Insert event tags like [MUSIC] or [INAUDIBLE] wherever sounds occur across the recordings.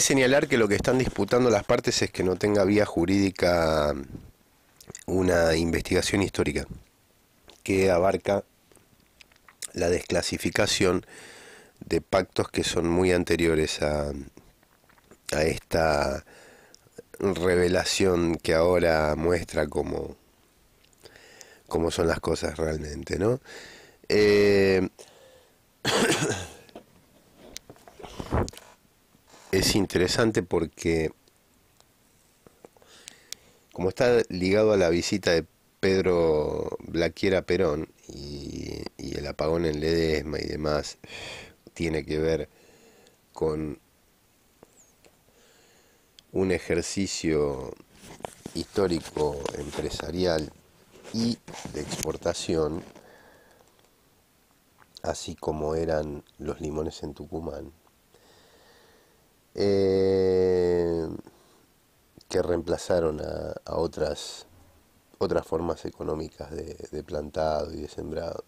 Señalar que lo que están disputando las partes es que no tenga vía jurídica una investigación histórica que abarca la desclasificación de pactos que son muy anteriores a, esta revelación que ahora muestra cómo, cómo son las cosas realmente, ¿no? Eh, [COUGHS] es interesante porque como está ligado a la visita de Pedro Blaquiera Perón y, el apagón en Ledesma y demás, tiene que ver con un ejercicio histórico empresarial y de exportación, así como eran los limones en Tucumán eh, que reemplazaron a, otras, otras formas económicas de, plantado y de sembrado.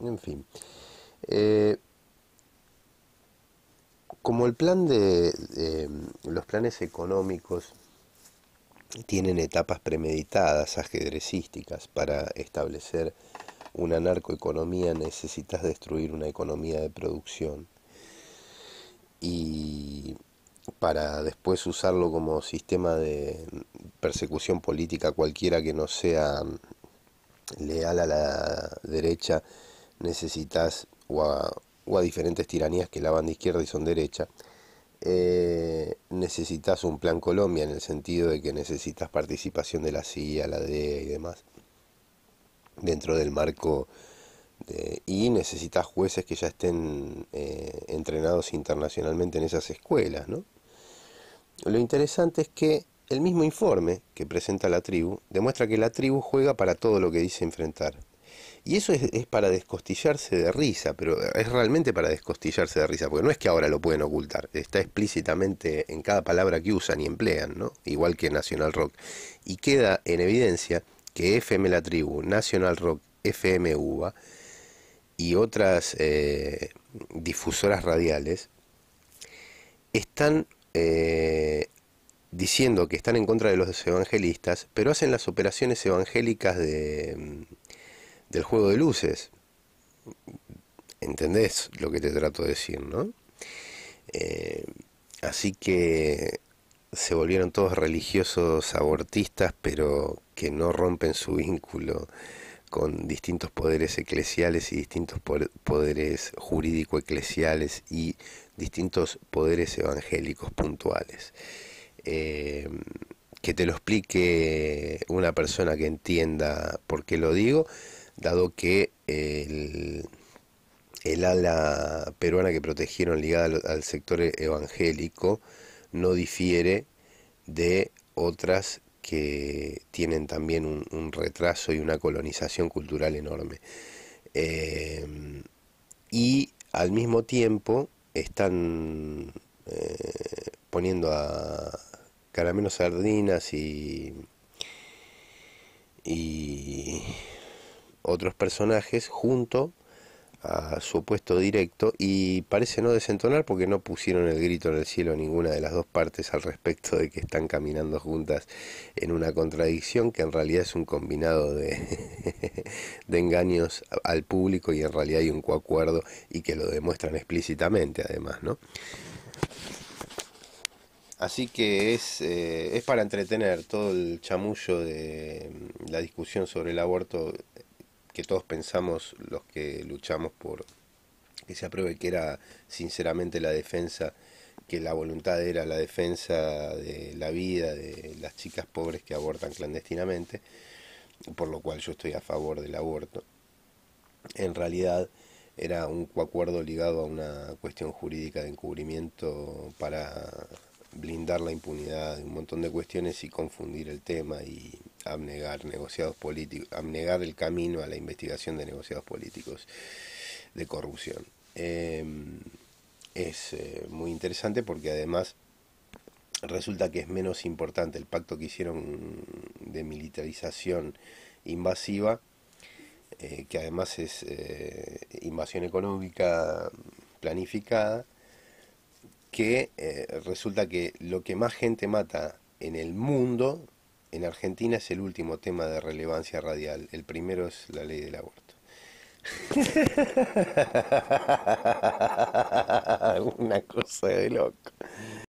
En fin. Eh, como el plan de, los planes económicos tienen etapas premeditadas, ajedrecísticas, para establecer una narcoeconomía necesitas destruir una economía de producción. Y para después usarlo como sistema de persecución política cualquiera que no sea leal a la derecha, necesitas o a, diferentes tiranías que la van de izquierda y son derecha. Eh, necesitas un plan Colombia en el sentido de que necesitas participación de la CIA, la DEA y demás dentro del marco y necesitas jueces que ya estén eh, entrenados internacionalmente en esas escuelas, ¿no? Lo interesante es que el mismo informe que presenta la tribu demuestra que la tribu juega para todo lo que dice enfrentar. Y eso es, para descostillarse de risa, pero es realmente para descostillarse de risa, porque no es que ahora lo pueden ocultar, está explícitamente en cada palabra que usan y emplean, ¿no? Igual que National Rock. Y queda en evidencia que FM La Tribu, National Rock, FM UBA y otras eh, difusoras radiales están eh, diciendo que están en contra de los evangelistas, pero hacen las operaciones evangélicas mm, del juego de luces. ¿Entendés lo que te trato de decir, no? Eh, así que se volvieron todos religiosos abortistas, pero que no rompen su vínculo con distintos poderes eclesiales y distintos poderes jurídico-eclesiales y distintos poderes evangélicos puntuales. Eh, que te lo explique una persona que entienda por qué lo digo, dado que el, el ala peruana que protegieron ligada al, sector evangélico no difiere de otras que tienen también un, retraso y una colonización cultural enorme. Em, y al mismo tiempo están eh, poniendo a caramelos sardinas y, y otros personajes junto a su opuesto directo y parece no desentonar porque no pusieron el grito en el cielo ninguna de las dos partes al respecto de que están caminando juntas en una contradicción que en realidad es un combinado de, [LAUGHS] engaños al público y en realidad hay un coacuerdo y que lo demuestran explícitamente además, ¿no? Así que es, eh, es para entretener todo el chamullo de la discusión sobre el aborto que todos pensamos los que luchamos por que se apruebe que era sinceramente la defensa, que la voluntad era la defensa de la vida de las chicas pobres que abortan clandestinamente, por lo cual yo estoy a favor del aborto. En realidad era un acuerdo ligado a una cuestión jurídica de encubrimiento para blindar la impunidad de un montón de cuestiones y confundir el tema y abnegar negociados políticos, abnegar el camino a la investigación de negociados políticos de corrupción. Em, es eh, muy interesante porque además resulta que es menos importante el pacto que hicieron de militarización invasiva, eh, que además es eh, invasión económica planificada, que resulta que lo que más gente mata en el mundo en Argentina es el último tema de relevancia radial. El primero es la ley del aborto. [LAUGHS] [LAUGHS] Una cosa de loco.